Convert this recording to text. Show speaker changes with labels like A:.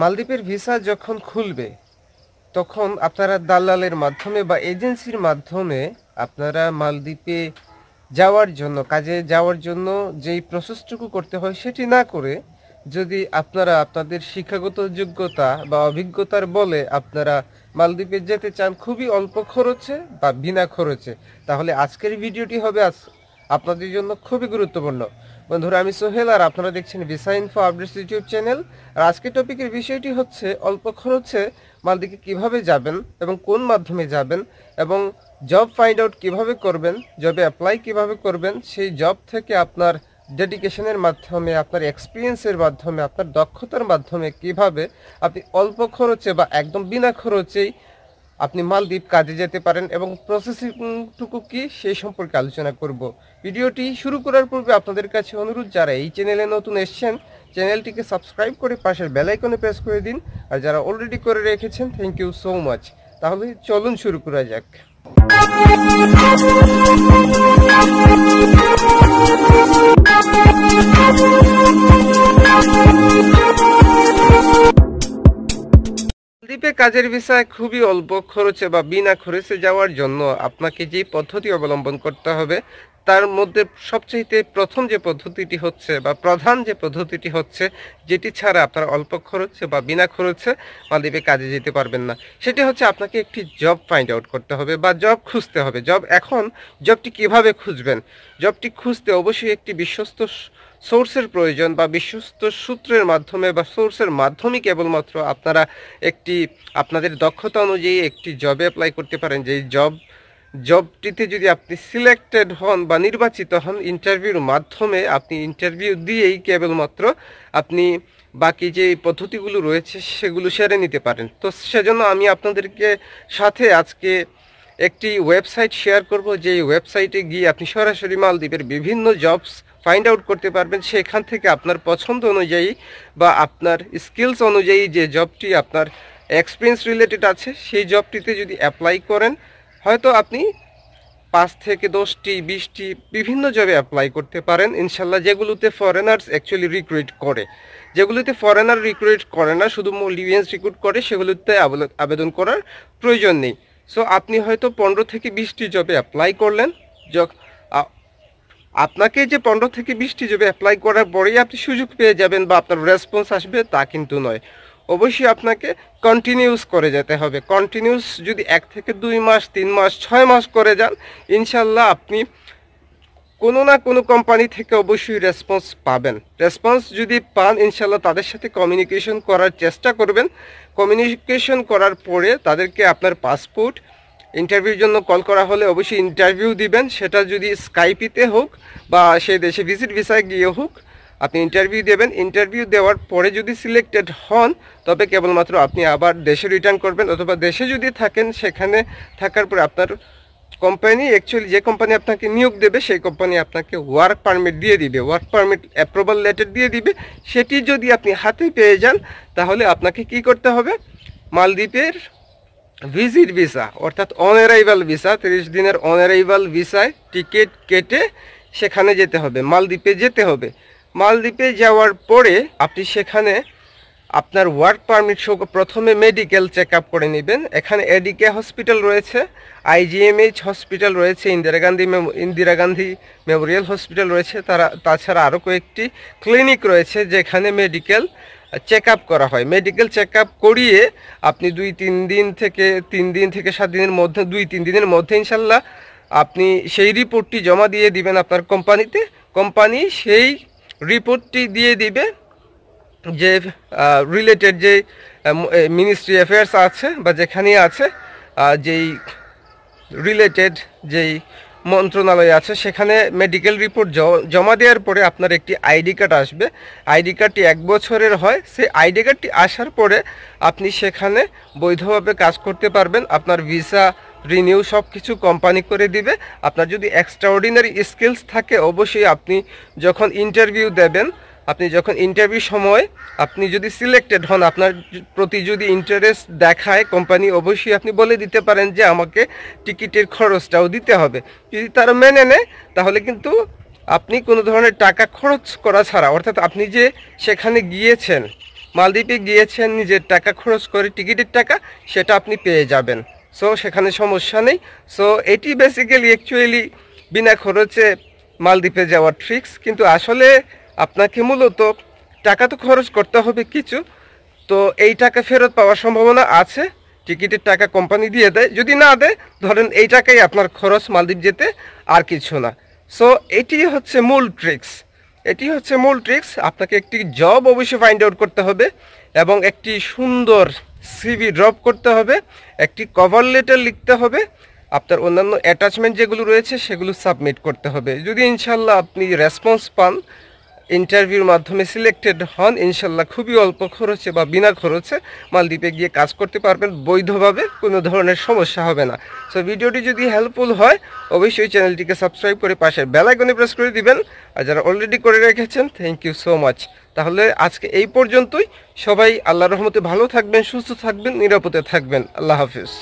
A: মালদ্বীপের ভিসা যখন খুলবে তখন আপনারা দালালের মাধ্যমে বা এজেন্সির মাধ্যমে আপনারা মালদ্বীপে যাওয়ার জন্য কাজে যাওয়ার জন্য যেই প্রসেসটুকু করতে হয় সেটি না করে যদি আপনারা আপনাদের শিক্ষাগত যোগ্যতা বা অভিজ্ঞতার বলে আপনারা মালদ্বীপে যেতে চান খুবই অল্প খরচে বা বিনা খরচে তাহলে আজকের ভিডিওটি হবে আপনাদের জন্য খুবই গুরুত্বপূর্ণ বন্ধুরা আমি সোহেল আর আপনারা দেখছেন visa info updates YouTube channel আর আজকের টপিকের বিষয়টি হচ্ছে অল্প খরচে মালদ্বীপে কিভাবে যাবেন এবং কোন মাধ্যমে যাবেন এবং জব ফাইন্ড আউট কীভাবে করবেন জবে অ্যাপ্লাই কিভাবে করবেন সেই জব থেকে আপনার ডেডিকেশনের মাধ্যমে আপনার এক্সপিরিয়েন্সের মাধ্যমে আপনার দক্ষতার মাধ্যমে কিভাবে আপনি অল্প খরচে বা একদম বিনা খরচেই আপনি মালদ্বীপ কাজে যেতে পারেন এবং প্রসেসিংটুকু কি সেই সম্পর্কে আলোচনা করব ভিডিওটি শুরু করার পূর্বে আপনাদের কাছে অনুরোধ যারা এই চ্যানেলে নতুন এসছেন চ্যানেলটিকে সাবস্ক্রাইব করে পাশের বেলাইকনে প্রেস করে দিন আর যারা অলরেডি করে রেখেছেন থ্যাংক ইউ সো মাচ তাহলে চলুন শুরু করা যাক কাজের বিষয়ে খুবই অল্প খরচে বা বিনা খরচে যাওয়ার জন্য আপনাকে যে পদ্ধতি অবলম্বন করতে হবে তার মধ্যে সবচেয়ে প্রথম যে পদ্ধতিটি হচ্ছে বা প্রধান যে পদ্ধতিটি হচ্ছে যেটি ছাড়া আপনার অল্প খরচে বা বিনা খরচে মালদ্বীপে কাজে যেতে পারবেন না সেটি হচ্ছে আপনাকে একটি জব ফাইন্ড আউট করতে হবে বা জব খুঁজতে হবে জব এখন জবটি কিভাবে খুঁজবেন জবটি খুঁজতে অবশ্যই একটি বিশ্বস্ত সোর্সের প্রয়োজন বা বিশ্বস্ত সূত্রের মাধ্যমে বা সোর্সের মাধ্যমে কেবলমাত্র আপনারা একটি আপনাদের দক্ষতা অনুযায়ী একটি জবে অ্যাপ্লাই করতে পারেন যেই জব জবটিতে যদি আপনি সিলেক্টেড হন বা নির্বাচিত হন ইন্টারভিউর মাধ্যমে আপনি ইন্টারভিউ দিয়েই কেবলমাত্র আপনি বাকি যে পদ্ধতিগুলো রয়েছে সেগুলো সেরে নিতে পারেন তো সেজন্য আমি আপনাদেরকে সাথে আজকে একটি ওয়েবসাইট শেয়ার করব যে ওয়েবসাইটে গিয়ে আপনি সরাসরি মালদ্বীপের বিভিন্ন জবস ফাইন্ড আউট করতে পারবেন সেখান থেকে আপনার পছন্দ অনুযায়ী বা আপনার স্কিলস অনুযায়ী যে জবটি আপনার এক্সপিরিয়েন্স রিলেটেড আছে সেই জবটিতে যদি অ্যাপ্লাই করেন হয়তো আপনি পাঁচ থেকে দশটি বিশটি বিভিন্ন জবে অ্যাপ্লাই করতে পারেন ইনশাল্লাহ যেগুলোতে ফরেনার্স অ্যাকচুয়ালি রিক্রুইট করে যেগুলোতে ফরেনার রিক্রুইট করে না শুধু লিভিয়েন্স রিক্রুট করে সেগুলোতে আবেদন করার প্রয়োজন নেই সো আপনি হয়তো পনেরো থেকে বিশটি জবে অ্যাপ্লাই করলেন আপনাকে যে পনেরো থেকে বিশটি জবে অ্যাপ্লাই করার পরেই আপনি সুযোগ পেয়ে যাবেন বা আপনার রেসপন্স আসবে তা কিন্তু নয় অবশ্যই আপনাকে কন্টিনিউস করে যেতে হবে কন্টিনিউস যদি এক থেকে দুই মাস তিন মাস ছয় মাস করে যান ইনশাল্লাহ আপনি কোনো না কোনো কোম্পানি থেকে অবশ্যই রেসপন্স পাবেন রেসপন্স যদি পান ইনশাল্লাহ তাদের সাথে কমিউনিকেশন করার চেষ্টা করবেন কমিউনিকেশন করার পরে তাদেরকে আপনার পাসপোর্ট ইন্টারভিউর জন্য কল করা হলে অবশ্যই ইন্টারভিউ দিবেন সেটা যদি স্কাইপিতে হোক বা সেই দেশে ভিজিট ভিসায় গিয়ে হোক আপনি ইন্টারভিউ দেবেন ইন্টারভিউ দেওয়ার পরে যদি সিলেক্টেড হন তবে কেবলমাত্র আপনি আবার দেশে রিটার্ন করবেন অথবা দেশে যদি থাকেন সেখানে থাকার পর আপনার কোম্পানি অ্যাকচুয়ালি যে কোম্পানি আপনাকে নিয়োগ দেবে সেই কোম্পানি আপনাকে ওয়ার্ক পারমিট দিয়ে দিবে ওয়ার্ক পারমিট অ্যাপ্রুভাল লেটার দিয়ে দিবে সেটি যদি আপনি হাতে পেয়ে যান তাহলে আপনাকে কি করতে হবে মালদ্বীপের ভিজিট ভিসা অর্থাৎ অনারাইভাল ভিসা তিরিশ দিনের অনারাইভাল ভিসায় টিকিট কেটে সেখানে যেতে হবে মালদ্বীপে যেতে হবে মালদ্বীপে যাওয়ার পরে আপনি সেখানে আপনার ওয়ার্ক পারমিট সহ প্রথমে মেডিকেল চেক আপ করে নেবেন এখানে এডিকে হসপিটাল রয়েছে আইজিএমএইচ হসপিটাল রয়েছে ইন্দিরা গান্ধী ইন্দিরা গান্ধী মেমোরিয়াল হসপিটাল রয়েছে তারা তাছাড়া আরও কয়েকটি ক্লিনিক রয়েছে যেখানে মেডিকেল চেক আপ করা হয় মেডিকেল চেক আপ করিয়ে আপনি দুই তিন দিন থেকে তিন দিন থেকে সাত দিনের মধ্যে দুই তিন দিনের মধ্যে ইনশাল্লাহ আপনি সেই রিপোর্টটি জমা দিয়ে দিবেন আপনার কোম্পানিতে কোম্পানি সেই রিপোর্টটি দিয়ে দিবে যে রিলেটেড যে মিনিস্ট্রি অ্যাফেয়ার্স আছে বা যেখানে আছে যেই রিলেটেড যেই মন্ত্রণালয় আছে সেখানে মেডিকেল রিপোর্ট জমা দেওয়ার পরে আপনার একটি আইডি কার্ড আসবে আইডি কার্ডটি এক বছরের হয় সেই আইডি কার্ডটি আসার পরে আপনি সেখানে বৈধভাবে কাজ করতে পারবেন আপনার ভিসা রিনিউ সব কিছু কোম্পানি করে দিবে আপনার যদি এক্সট্রাঅর্ডিনারি স্কিলস থাকে অবশ্যই আপনি যখন ইন্টারভিউ দেবেন আপনি যখন ইন্টারভিউ সময় আপনি যদি সিলেক্টেড হন আপনার প্রতি যদি ইন্টারেস্ট দেখায় কোম্পানি অবশ্যই আপনি বলে দিতে পারেন যে আমাকে টিকিটের খরচটাও দিতে হবে যদি তারা মেনে নেয় তাহলে কিন্তু আপনি কোনো ধরনের টাকা খরচ করা ছাড়া অর্থাৎ আপনি যে সেখানে গিয়েছেন মালদ্বীপে গিয়েছেন নিজের টাকা খরচ করে টিকিটের টাকা সেটা আপনি পেয়ে যাবেন সো সেখানে সমস্যা নেই সো এটি বেসিক্যালি অ্যাকচুয়ালি বিনা খরচে মালদ্বীপে যাওয়ার ট্রিক্স কিন্তু আসলে আপনাকে মূলত টাকা তো খরচ করতে হবে কিছু তো এই টাকা ফেরত পাওয়ার সম্ভাবনা আছে টিকিটের টাকা কোম্পানি দিয়ে দেয় যদি না দেয় ধরেন এই টাকাই আপনার খরচ মালদ্বীপ যেতে আর কিছু না সো এটি হচ্ছে মূল ট্রিক্স এটি হচ্ছে মূল ট্রিক্স আপনাকে একটি জব অবশ্যই ফাইন্ড আউট করতে হবে এবং একটি সুন্দর সিভি ড্রপ করতে হবে একটি কভার লেটার লিখতে হবে আপনার অন্যান্য অ্যাটাচমেন্ট যেগুলো রয়েছে সেগুলো সাবমিট করতে হবে যদি ইনশাল্লাহ আপনি রেসপন্স পান ইন্টারভিউর মাধ্যমে সিলেক্টেড হন ইনশাল্লাহ খুবই অল্প খরচে বা বিনা খরচে মালদ্বীপে গিয়ে কাজ করতে পারবেন বৈধভাবে কোনো ধরনের সমস্যা হবে না সো ভিডিওটি যদি হেল্পফুল হয় অবশ্যই চ্যানেলটিকে সাবস্ক্রাইব করে পাশের বেলাইকনে প্রেস করে দিবেন আর যারা অলরেডি করে রেখেছেন থ্যাংক ইউ সো মাচ তাহলে আজকে এই পর্যন্তই সবাই আল্লাহ রহমতে ভালো থাকবেন সুস্থ থাকবেন নিরাপদে থাকবেন আল্লাহ হাফিজ